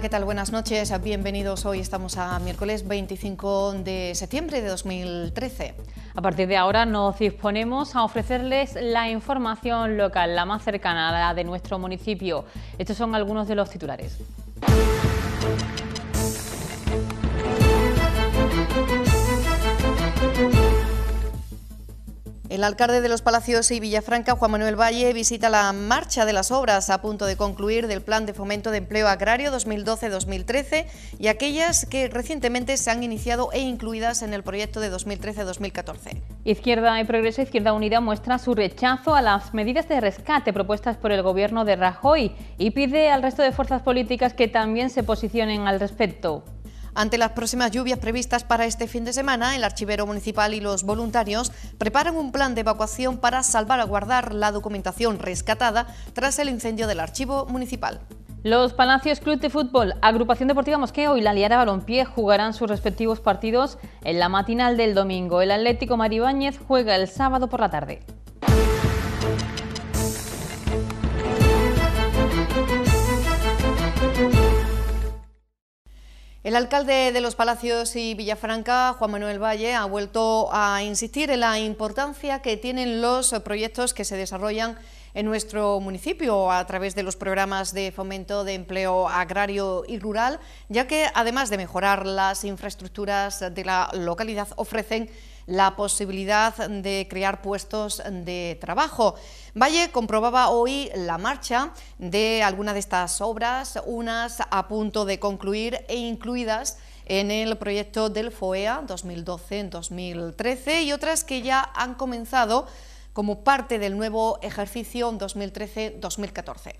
¿qué tal? Buenas noches, bienvenidos. Hoy estamos a miércoles 25 de septiembre de 2013. A partir de ahora nos disponemos a ofrecerles la información local, la más cercana a la de nuestro municipio. Estos son algunos de los titulares. El alcalde de Los Palacios y Villafranca, Juan Manuel Valle, visita la marcha de las obras a punto de concluir del Plan de Fomento de Empleo Agrario 2012-2013 y aquellas que recientemente se han iniciado e incluidas en el proyecto de 2013-2014. Izquierda y Progreso Izquierda Unida muestra su rechazo a las medidas de rescate propuestas por el gobierno de Rajoy y pide al resto de fuerzas políticas que también se posicionen al respecto. Ante las próximas lluvias previstas para este fin de semana, el archivero municipal y los voluntarios preparan un plan de evacuación para salvar guardar la documentación rescatada tras el incendio del archivo municipal. Los Palacios Club de Fútbol, Agrupación Deportiva Mosqueo y la Liara Balompié jugarán sus respectivos partidos en la matinal del domingo. El Atlético Maribáñez juega el sábado por la tarde. El alcalde de Los Palacios y Villafranca, Juan Manuel Valle, ha vuelto a insistir en la importancia que tienen los proyectos que se desarrollan en nuestro municipio a través de los programas de fomento de empleo agrario y rural, ya que además de mejorar las infraestructuras de la localidad ofrecen la posibilidad de crear puestos de trabajo. Valle comprobaba hoy la marcha de algunas de estas obras, unas a punto de concluir e incluidas en el proyecto del FOEA 2012-2013 y otras que ya han comenzado como parte del nuevo ejercicio 2013-2014.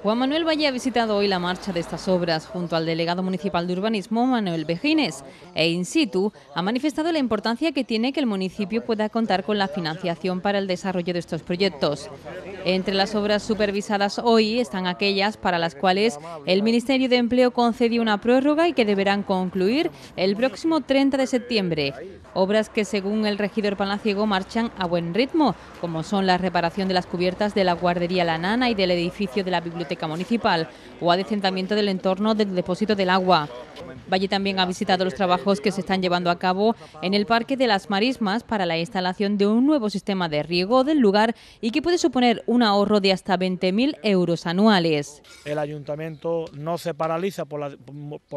Juan Manuel Valle ha visitado hoy la marcha de estas obras junto al delegado municipal de urbanismo Manuel Bejines e in situ ha manifestado la importancia que tiene que el municipio pueda contar con la financiación para el desarrollo de estos proyectos. Entre las obras supervisadas hoy están aquellas para las cuales el Ministerio de Empleo concedió una prórroga y que deberán concluir el próximo 30 de septiembre. Obras que según el regidor palaciego marchan a buen ritmo, como son la reparación de las cubiertas de la guardería La Nana y del edificio de la biblioteca Municipal o adecentamiento del entorno del depósito del agua. Valle también ha visitado los trabajos que se están llevando a cabo en el Parque de las Marismas para la instalación de un nuevo sistema de riego del lugar y que puede suponer un ahorro de hasta 20.000 euros anuales. El ayuntamiento no se paraliza por,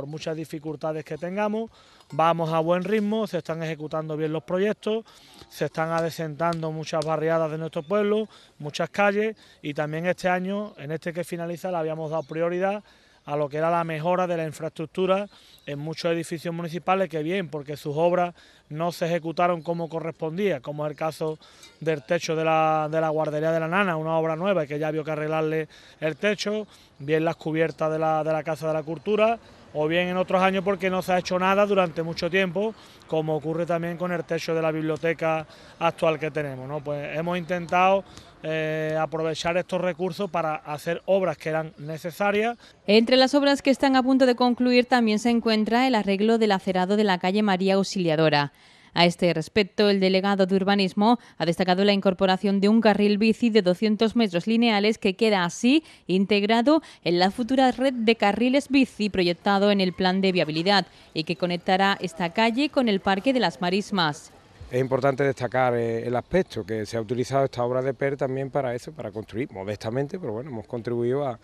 muchas dificultades que tengamos, vamos a buen ritmo, se están ejecutando bien los proyectos, se están adecentando muchas barriadas de nuestro pueblo, muchas calles y también este año, en este que finalmente la le habíamos dado prioridad a lo que era la mejora de la infraestructura en muchos edificios municipales, que bien, porque sus obras no se ejecutaron como correspondía, como es el caso del techo de la, guardería de la nana, una obra nueva que ya había que arreglarle el techo, bien las cubiertas de la, de la Casa de la Cultura, o bien en otros años porque no se ha hecho nada durante mucho tiempo, como ocurre también con el techo de la biblioteca actual que tenemos. ¿no? Pues hemos intentado eh, aprovechar estos recursos para hacer obras que eran necesarias. Entre las obras que están a punto de concluir también se encuentra el arreglo del acerado de la calle María Auxiliadora. A este respecto, el delegado de Urbanismo ha destacado la incorporación de un carril bici de 200 metros lineales que queda así integrado en la futura red de carriles bici proyectado en el plan de viabilidad y que conectará esta calle con el Parque de las Marismas. Es importante destacar eh, el aspecto que se ha utilizado esta obra de PER también para eso, para construir modestamente, pero bueno, hemos contribuido a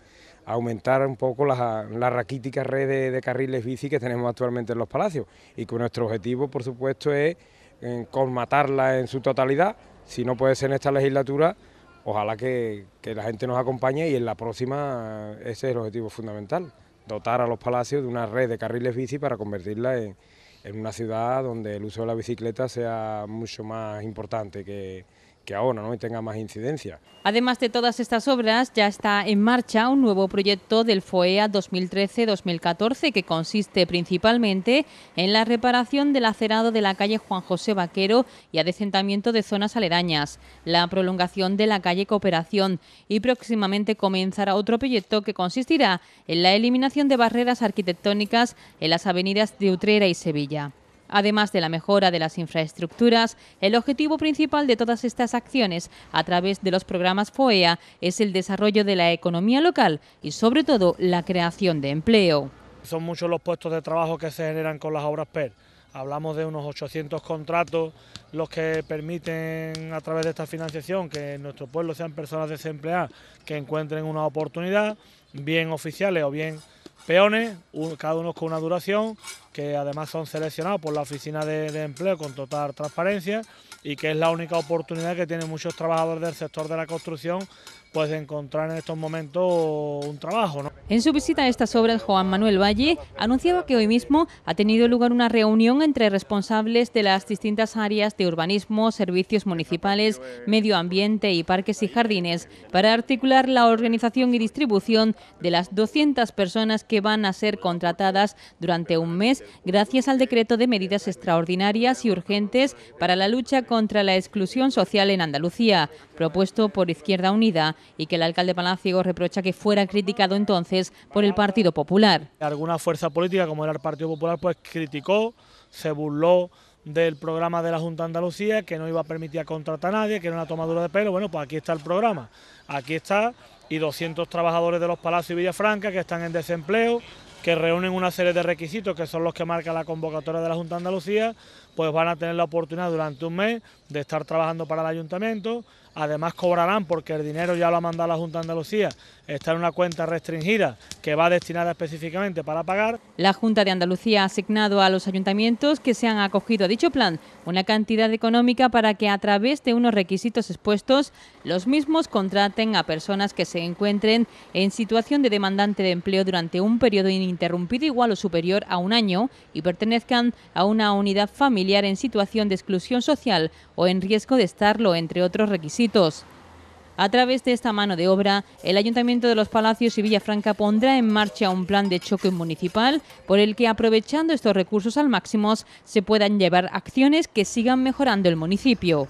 aumentar un poco las, la raquítica red de, carriles bici que tenemos actualmente en los palacios y que nuestro objetivo, por supuesto, es eh, conmatarla en su totalidad. Si no puede ser en esta legislatura, ojalá que, la gente nos acompañe y en la próxima ese es el objetivo fundamental, dotar a los palacios de una red de carriles bici para convertirla en, en una ciudad donde el uso de la bicicleta sea mucho más importante que, que ahora ¿no? tenga más incidencia. Además de todas estas obras, ya está en marcha un nuevo proyecto del FOEA 2013-2014 que consiste principalmente en la reparación del acerado de la calle Juan José Vaquero y adecentamiento de zonas aledañas, la prolongación de la calle Cooperación y próximamente comenzará otro proyecto que consistirá en la eliminación de barreras arquitectónicas en las avenidas de Utrera y Sevilla. Además de la mejora de las infraestructuras, el objetivo principal de todas estas acciones a través de los programas FOEA es el desarrollo de la economía local y sobre todo la creación de empleo. Son muchos los puestos de trabajo que se generan con las obras PER. Hablamos de unos 800 contratos, los que permiten a través de esta financiación que en nuestro pueblo sean personas desempleadas que encuentren una oportunidad, bien oficiales o bien peones, cada uno con una duración, que además son seleccionados por la oficina de, de, empleo con total transparencia y que es la única oportunidad que tienen muchos trabajadores del sector de la construcción pues encontrar en estos momentos un trabajo. En su visita a estas obras, Juan Manuel Valle anunciaba que hoy mismo ha tenido lugar una reunión entre responsables de las distintas áreas de urbanismo, servicios municipales, medio ambiente y parques y jardines para articular la organización y distribución de las 200 personas que van a ser contratadas durante un mes gracias al decreto de medidas extraordinarias y urgentes para la lucha contra la exclusión social en Andalucía, propuesto por Izquierda Unida y que el alcalde palacio reprocha que fuera criticado entonces por el Partido Popular. Alguna fuerza política, como era el Partido Popular, pues criticó, se burló del programa de la Junta de Andalucía, que no iba a permitir contratar a nadie, que era una tomadura de pelo. Bueno, pues aquí está el programa, aquí está, y 200 trabajadores de los Palacios y Villafranca que están en desempleo, que reúnen una serie de requisitos que son los que marca la convocatoria de la Junta de Andalucía, pues van a tener la oportunidad durante un mes de estar trabajando para el ayuntamiento, Además cobrarán porque el dinero ya lo ha mandado la Junta de Andalucía está en una cuenta restringida que va destinada específicamente para pagar. La Junta de Andalucía ha asignado a los ayuntamientos que se han acogido a dicho plan una cantidad económica para que a través de unos requisitos expuestos los mismos contraten a personas que se encuentren en situación de demandante de empleo durante un periodo ininterrumpido igual o superior a un año y pertenezcan a una unidad familiar en situación de exclusión social o en riesgo de estarlo, entre otros requisitos. A través de esta mano de obra, el Ayuntamiento de los Palacios y Villafranca pondrá en marcha un plan de choque municipal por el que, aprovechando estos recursos al máximo, se puedan llevar acciones que sigan mejorando el municipio.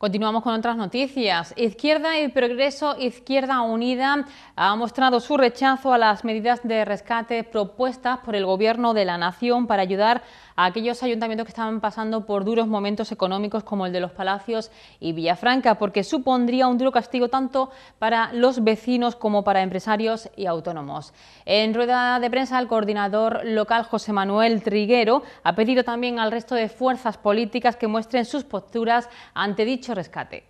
Continuamos con otras noticias. Izquierda y Progreso, Izquierda Unida ha mostrado su rechazo a las medidas de rescate propuestas por el Gobierno de la Nación para ayudar a aquellos ayuntamientos que estaban pasando por duros momentos económicos como el de Los Palacios y Villafranca, porque supondría un duro castigo tanto para los vecinos como para empresarios y autónomos. En rueda de prensa, el coordinador local José Manuel Triguero ha pedido también al resto de fuerzas políticas que muestren sus posturas ante dicho rescate.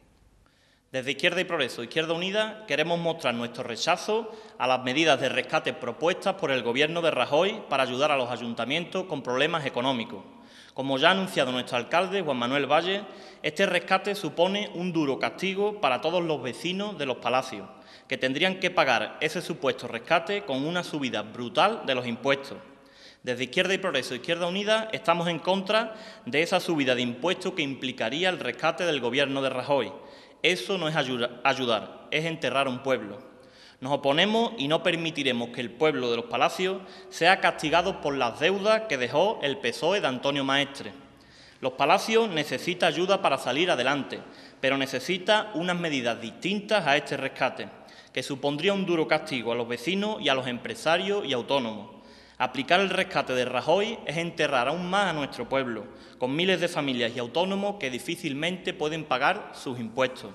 Desde Izquierda y Progreso, Izquierda Unida, queremos mostrar nuestro rechazo a las medidas de rescate propuestas por el Gobierno de Rajoy para ayudar a los ayuntamientos con problemas económicos. Como ya ha anunciado nuestro alcalde, Juan Manuel Valle, este rescate supone un duro castigo para todos los vecinos de los palacios, que tendrían que pagar ese supuesto rescate con una subida brutal de los impuestos. Desde Izquierda y Progreso, Izquierda Unida, estamos en contra de esa subida de impuestos que implicaría el rescate del gobierno de Rajoy. Eso no es ayudar, es enterrar a un pueblo. Nos oponemos y no permitiremos que el pueblo de los palacios sea castigado por las deudas que dejó el PSOE de Antonio Maestre. Los palacios necesita ayuda para salir adelante, pero necesita unas medidas distintas a este rescate, que supondría un duro castigo a los vecinos y a los empresarios y autónomos. Aplicar el rescate de Rajoy es enterrar aún más a nuestro pueblo, con miles de familias y autónomos que difícilmente pueden pagar sus impuestos.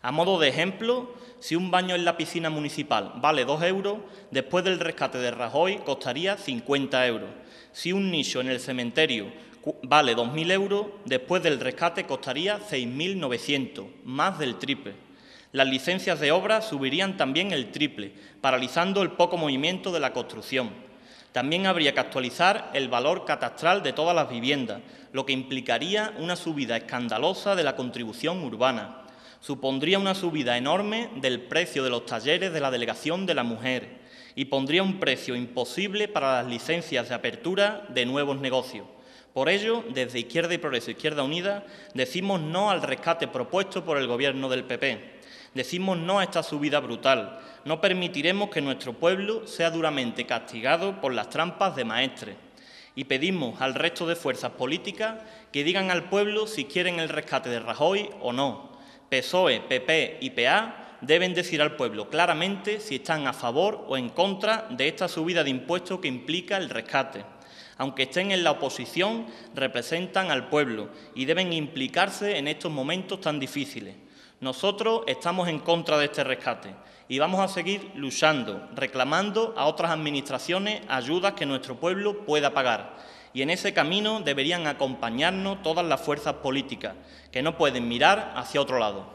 A modo de ejemplo, si un baño en la piscina municipal vale 2 euros, después del rescate de Rajoy costaría 50 euros. Si un nicho en el cementerio vale 2.000 euros, después del rescate costaría 6.900, más del triple. Las licencias de obra subirían también el triple, paralizando el poco movimiento de la construcción. También habría que actualizar el valor catastral de todas las viviendas, lo que implicaría una subida escandalosa de la contribución urbana. Supondría una subida enorme del precio de los talleres de la Delegación de la Mujer y pondría un precio imposible para las licencias de apertura de nuevos negocios. Por ello, desde Izquierda y Progreso Izquierda Unida, decimos no al rescate propuesto por el Gobierno del PP. Decimos no a esta subida brutal. No permitiremos que nuestro pueblo sea duramente castigado por las trampas de maestres. Y pedimos al resto de fuerzas políticas que digan al pueblo si quieren el rescate de Rajoy o no. PSOE, PP y PA deben decir al pueblo claramente si están a favor o en contra de esta subida de impuestos que implica el rescate aunque estén en la oposición, representan al pueblo y deben implicarse en estos momentos tan difíciles. Nosotros estamos en contra de este rescate y vamos a seguir luchando, reclamando a otras administraciones ayudas que nuestro pueblo pueda pagar. Y en ese camino deberían acompañarnos todas las fuerzas políticas, que no pueden mirar hacia otro lado.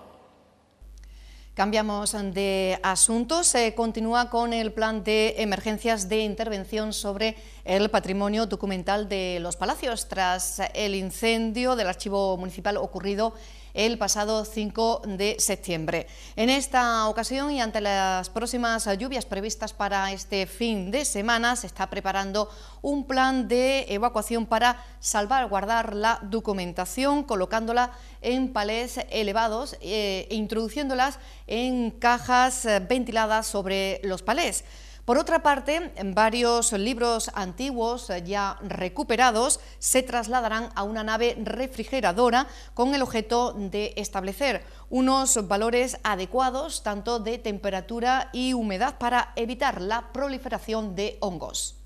Cambiamos de asuntos. Se continúa con el plan de emergencias de intervención sobre el patrimonio documental de los palacios tras el incendio del archivo municipal ocurrido el pasado 5 de septiembre. En esta ocasión y ante las próximas lluvias previstas para este fin de semana, se está preparando un plan de evacuación para salvar, guardar la documentación, colocándola en palés elevados eh, e introduciéndolas en cajas eh, ventiladas sobre los palés. Por otra parte, varios libros antiguos eh, ya recuperados se trasladarán a una nave refrigeradora con el objeto de establecer unos valores adecuados tanto de temperatura y humedad para evitar la proliferación de hongos.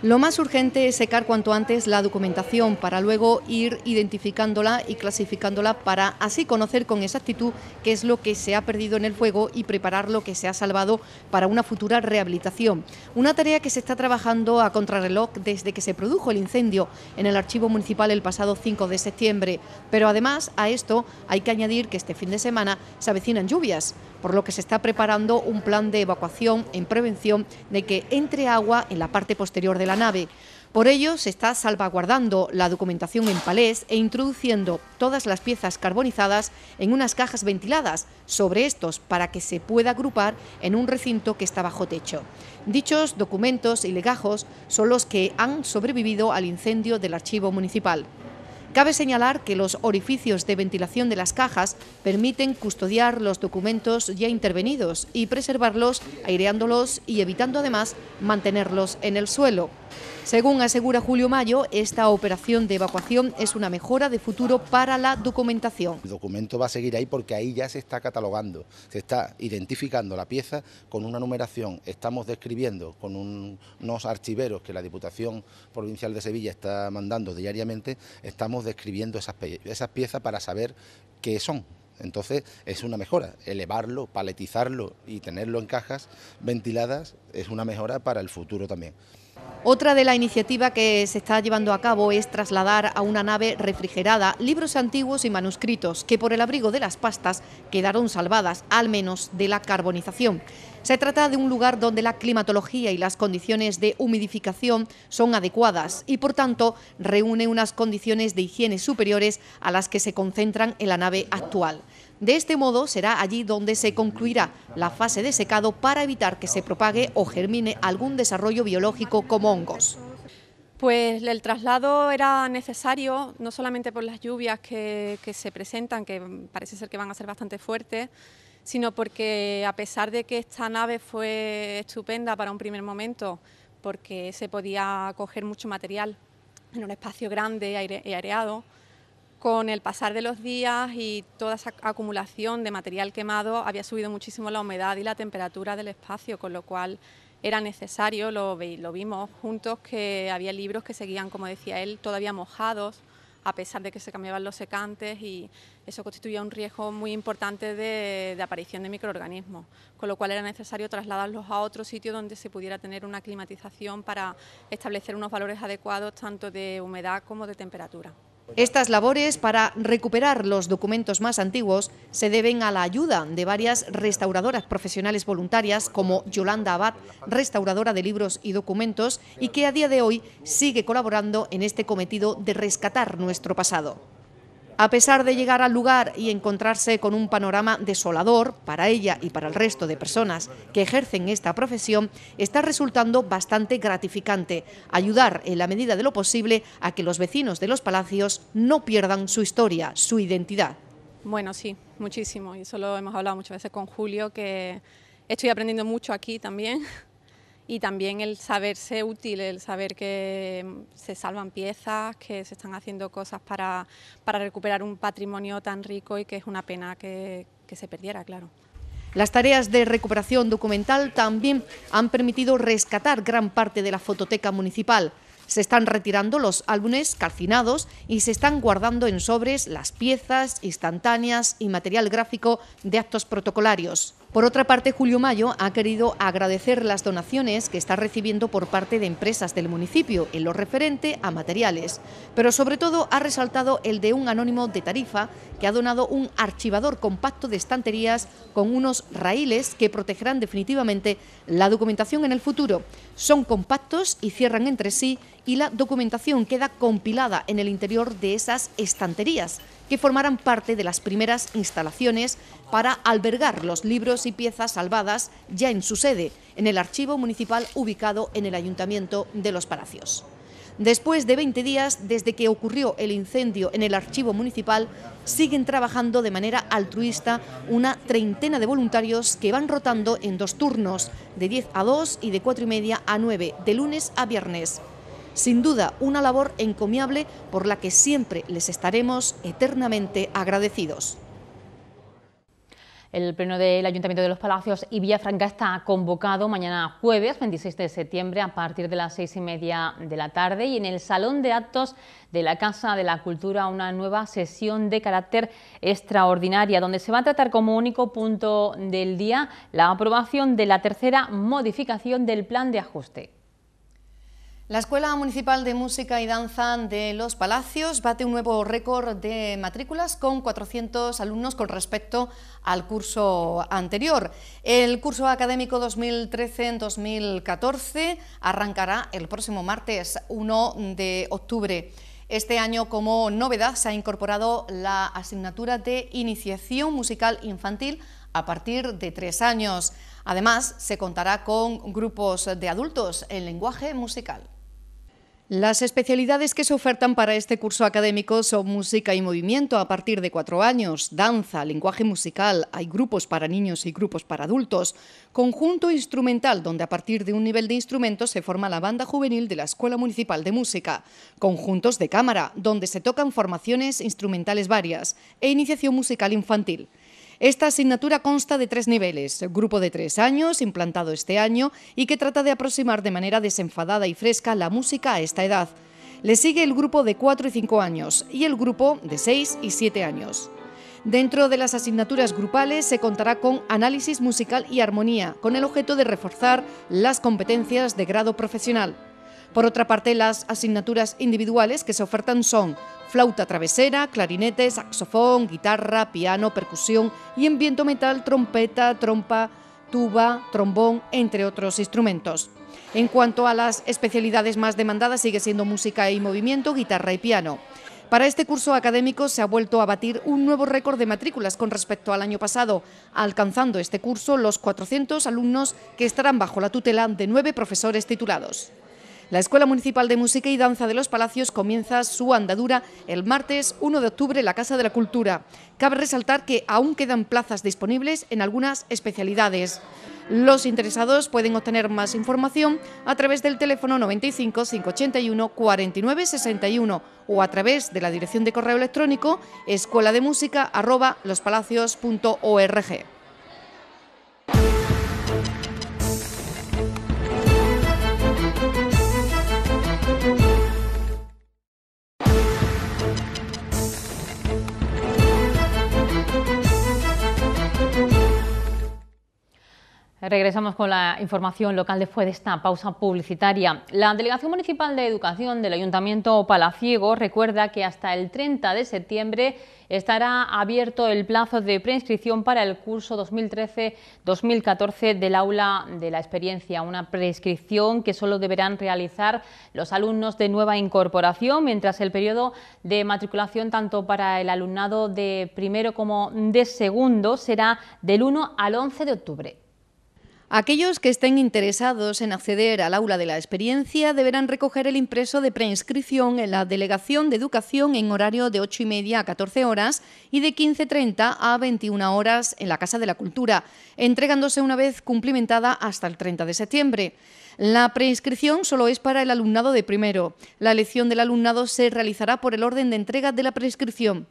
Lo más urgente es secar cuanto antes la documentación para luego ir identificándola y clasificándola para así conocer con exactitud qué es lo que se ha perdido en el fuego y preparar lo que se ha salvado para una futura rehabilitación. Una tarea que se está trabajando a contrarreloj desde que se produjo el incendio en el archivo municipal el pasado 5 de septiembre. Pero además a esto hay que añadir que este fin de semana se avecinan lluvias por lo que se está preparando un plan de evacuación en prevención de que entre agua en la parte posterior de la nave. Por ello, se está salvaguardando la documentación en palés e introduciendo todas las piezas carbonizadas en unas cajas ventiladas sobre estos para que se pueda agrupar en un recinto que está bajo techo. Dichos documentos y legajos son los que han sobrevivido al incendio del archivo municipal. Cabe señalar que los orificios de ventilación de las cajas permiten custodiar los documentos ya intervenidos y preservarlos aireándolos y evitando además mantenerlos en el suelo. Según asegura Julio Mayo, esta operación de evacuación es una mejora de futuro para la documentación. El documento va a seguir ahí porque ahí ya se está catalogando, se está identificando la pieza con una numeración. Estamos describiendo con unos archiveros que la Diputación Provincial de Sevilla está mandando diariamente, estamos describiendo esas piezas para saber qué son. Entonces es una mejora. Elevarlo, paletizarlo y tenerlo en cajas ventiladas es una mejora para el futuro también. Otra de la iniciativa que se está llevando a cabo es trasladar a una nave refrigerada libros antiguos y manuscritos que por el abrigo de las pastas quedaron salvadas, al menos de la carbonización. Se trata de un lugar donde la climatología y las condiciones de humidificación son adecuadas y, por tanto, reúne unas condiciones de higiene superiores a las que se concentran en la nave actual. De este modo, será allí donde se concluirá la fase de secado para evitar que se propague o germine algún desarrollo biológico como hongos. Pues el traslado era necesario, no solamente por las lluvias que, se presentan, que parece ser que van a ser bastante fuertes, sino porque a pesar de que esta nave fue estupenda para un primer momento, porque se podía coger mucho material en un espacio grande y aireado, con el pasar de los días y toda esa acumulación de material quemado había subido muchísimo la humedad y la temperatura del espacio, con lo cual era necesario, lo vimos juntos, que había libros que seguían, como decía él, todavía mojados a pesar de que se cambiaban los secantes y eso constituía un riesgo muy importante de, aparición de microorganismos, con lo cual era necesario trasladarlos a otro sitio donde se pudiera tener una climatización para establecer unos valores adecuados tanto de humedad como de temperatura. Estas labores para recuperar los documentos más antiguos se deben a la ayuda de varias restauradoras profesionales voluntarias como Yolanda Abad, restauradora de libros y documentos, y que a día de hoy sigue colaborando en este cometido de rescatar nuestro pasado. A pesar de llegar al lugar y encontrarse con un panorama desolador para ella y para el resto de personas que ejercen esta profesión, está resultando bastante gratificante ayudar en la medida de lo posible a que los vecinos de los palacios no pierdan su historia, su identidad. Bueno, sí, muchísimo. Y eso lo hemos hablado muchas veces con Julio, que estoy aprendiendo mucho aquí también y también el saberse útil, el saber que mm, se salvan piezas, que se están haciendo cosas para, recuperar un patrimonio tan rico y que es una pena que, que se perdiera, claro. Las tareas de recuperación documental también han permitido rescatar gran parte de la fototeca municipal. Se están retirando los álbumes calcinados y se están guardando en sobres las piezas instantáneas y material gráfico de actos protocolarios. Por otra parte, Julio Mayo ha querido agradecer las donaciones que está recibiendo por parte de empresas del municipio en lo referente a materiales, pero sobre todo ha resaltado el de un anónimo de Tarifa que ha donado un archivador compacto de estanterías con unos raíles que protegerán definitivamente la documentación en el futuro. Son compactos y cierran entre sí y la documentación queda compilada en el interior de esas estanterías que formarán parte de las primeras instalaciones para albergar los libros y piezas salvadas ya en su sede, en el archivo municipal ubicado en el Ayuntamiento de Los Palacios. Después de 20 días desde que ocurrió el incendio en el archivo municipal, siguen trabajando de manera altruista una treintena de voluntarios que van rotando en dos turnos, de 10 a 2 y de 4 y media a 9, de lunes a viernes. Sin duda, una labor encomiable por la que siempre les estaremos eternamente agradecidos. El Pleno del Ayuntamiento de los Palacios y Villafranca está convocado mañana jueves 26 de septiembre a partir de las seis y media de la tarde y en el Salón de Actos de la Casa de la Cultura una nueva sesión de carácter extraordinaria donde se va a tratar como único punto del día la aprobación de la tercera modificación del plan de ajuste. La Escuela Municipal de Música y Danza de Los Palacios bate un nuevo récord de matrículas con 400 alumnos con respecto al curso anterior. El curso académico 2013-2014 arrancará el próximo martes 1 de octubre. Este año como novedad se ha incorporado la asignatura de Iniciación Musical Infantil a partir de tres años. Además, se contará con grupos de adultos en lenguaje musical. Las especialidades que se ofertan para este curso académico son música y movimiento a partir de cuatro años, danza, lenguaje musical, hay grupos para niños y grupos para adultos, conjunto instrumental donde a partir de un nivel de instrumentos se forma la banda juvenil de la Escuela Municipal de Música, conjuntos de cámara donde se tocan formaciones instrumentales varias e iniciación musical infantil. Esta asignatura consta de tres niveles, grupo de tres años, implantado este año, y que trata de aproximar de manera desenfadada y fresca la música a esta edad. Le sigue el grupo de 4 y 5 años y el grupo de 6 y 7 años. Dentro de las asignaturas grupales se contará con análisis musical y armonía, con el objeto de reforzar las competencias de grado profesional. Por otra parte, las asignaturas individuales que se ofertan son flauta travesera, clarinete, saxofón, guitarra, piano, percusión y en viento metal trompeta, trompa, tuba, trombón, entre otros instrumentos. En cuanto a las especialidades más demandadas, sigue siendo música y movimiento, guitarra y piano. Para este curso académico se ha vuelto a batir un nuevo récord de matrículas con respecto al año pasado, alcanzando este curso los 400 alumnos que estarán bajo la tutela de nueve profesores titulados. La Escuela Municipal de Música y Danza de los Palacios comienza su andadura el martes 1 de octubre en la Casa de la Cultura. Cabe resaltar que aún quedan plazas disponibles en algunas especialidades. Los interesados pueden obtener más información a través del teléfono 95 581 49 61 o a través de la dirección de correo electrónico escuela Regresamos con la información local después de esta pausa publicitaria. La Delegación Municipal de Educación del Ayuntamiento Palaciego recuerda que hasta el 30 de septiembre estará abierto el plazo de preinscripción para el curso 2013-2014 del aula de la experiencia, una preinscripción que solo deberán realizar los alumnos de nueva incorporación, mientras el periodo de matriculación tanto para el alumnado de primero como de segundo será del 1 al 11 de octubre. Aquellos que estén interesados en acceder al aula de la experiencia deberán recoger el impreso de preinscripción en la Delegación de Educación en horario de 8 y media a 14 horas y de 15.30 a 21 horas en la Casa de la Cultura, entregándose una vez cumplimentada hasta el 30 de septiembre. La preinscripción solo es para el alumnado de primero. La elección del alumnado se realizará por el orden de entrega de la preinscripción.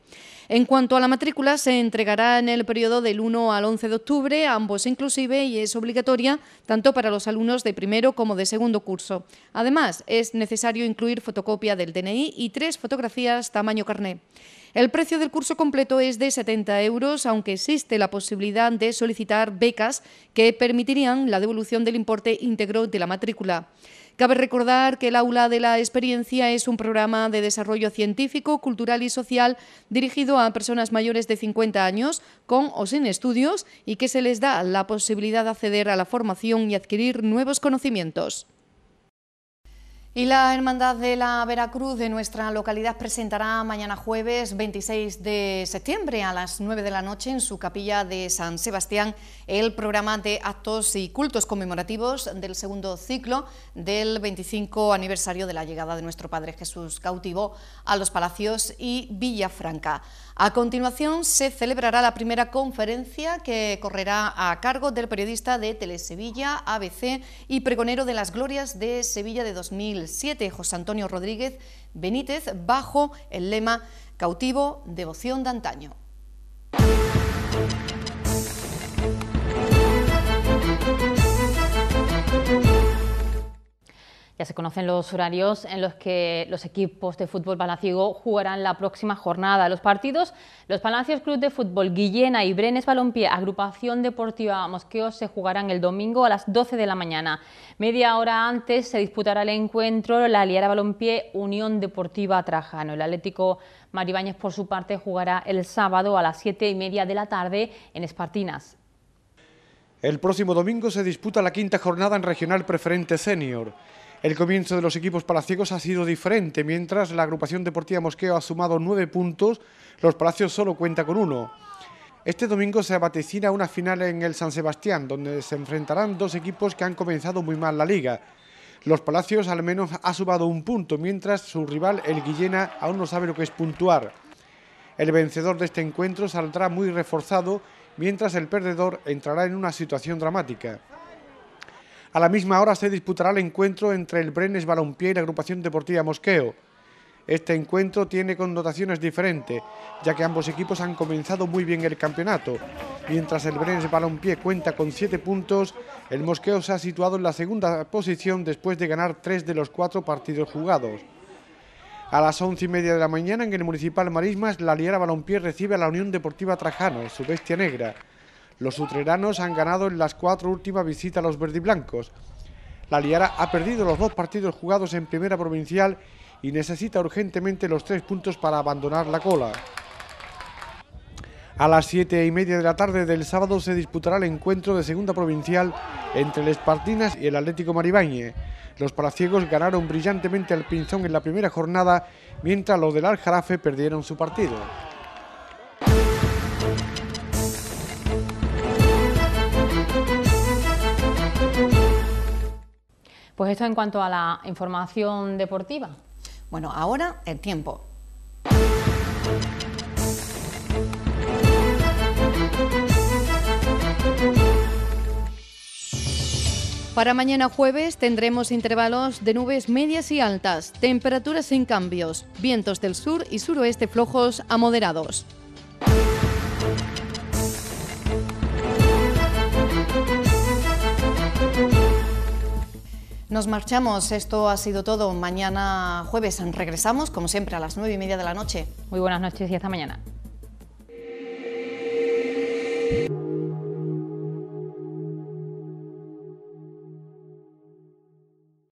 En cuanto a la matrícula, se entregará en el periodo del 1 al 11 de octubre, ambos inclusive, y es obligatoria tanto para los alumnos de primero como de segundo curso. Además, es necesario incluir fotocopia del DNI y tres fotografías tamaño carné. El precio del curso completo es de 70 euros, aunque existe la posibilidad de solicitar becas que permitirían la devolución del importe íntegro de la matrícula. Cabe recordar que el Aula de la Experiencia es un programa de desarrollo científico, cultural y social dirigido a personas mayores de 50 años con o sin estudios y que se les da la posibilidad de acceder a la formación y adquirir nuevos conocimientos. Y la Hermandad de la Veracruz de nuestra localidad presentará mañana jueves 26 de septiembre a las 9 de la noche en su capilla de San Sebastián el programa de actos y cultos conmemorativos del segundo ciclo del 25 aniversario de la llegada de nuestro Padre Jesús cautivo a los palacios y Villafranca. A continuación se celebrará la primera conferencia que correrá a cargo del periodista de Telesevilla, ABC y pregonero de las glorias de Sevilla de 2007, José Antonio Rodríguez Benítez, bajo el lema Cautivo, devoción de antaño. Ya se conocen los horarios en los que los equipos de fútbol palaciego jugarán la próxima jornada. Los partidos, los Palacios Club de Fútbol Guillena y Brenes Balompié, agrupación deportiva Mosqueo, se jugarán el domingo a las 12 de la mañana. Media hora antes se disputará el encuentro la Liara Balompié Unión Deportiva Trajano. El Atlético Maribáñez, por su parte, jugará el sábado a las 7 y media de la tarde en Espartinas. El próximo domingo se disputa la quinta jornada en Regional Preferente Senior. El comienzo de los equipos palaciegos ha sido diferente. Mientras la agrupación deportiva Mosqueo ha sumado nueve puntos, los palacios solo cuenta con uno. Este domingo se vaticina una final en el San Sebastián, donde se enfrentarán dos equipos que han comenzado muy mal la liga. Los Palacios al menos ha sumado un punto, mientras su rival, el Guillena, aún no sabe lo que es puntuar. El vencedor de este encuentro saldrá muy reforzado, mientras el perdedor entrará en una situación dramática. A la misma hora se disputará el encuentro entre el Brenes Balompié y la agrupación deportiva Mosqueo. Este encuentro tiene connotaciones diferentes, ya que ambos equipos han comenzado muy bien el campeonato. Mientras el Brenes Balompié cuenta con siete puntos, el Mosqueo se ha situado en la segunda posición después de ganar tres de los cuatro partidos jugados. A las once y media de la mañana en el Municipal Marismas, la Liera Balompié recibe a la Unión Deportiva Trajano, su bestia negra. Los utreranos han ganado en las cuatro últimas visitas a los verdiblancos. La Liara ha perdido los dos partidos jugados en primera provincial y necesita urgentemente los tres puntos para abandonar la cola. A las siete y media de la tarde del sábado se disputará el encuentro de segunda provincial entre el Espartinas y el Atlético Maribañe. Los palaciegos ganaron brillantemente al Pinzón en la primera jornada, mientras los del Aljarafe perdieron su partido. Pues esto en cuanto a la información deportiva. Bueno, ahora el tiempo. Para mañana jueves tendremos intervalos de nubes medias y altas, temperaturas sin cambios, vientos del sur y suroeste flojos a moderados. Nos marchamos, esto ha sido todo. Mañana jueves regresamos, como siempre, a las nueve y media de la noche. Muy buenas noches y hasta mañana.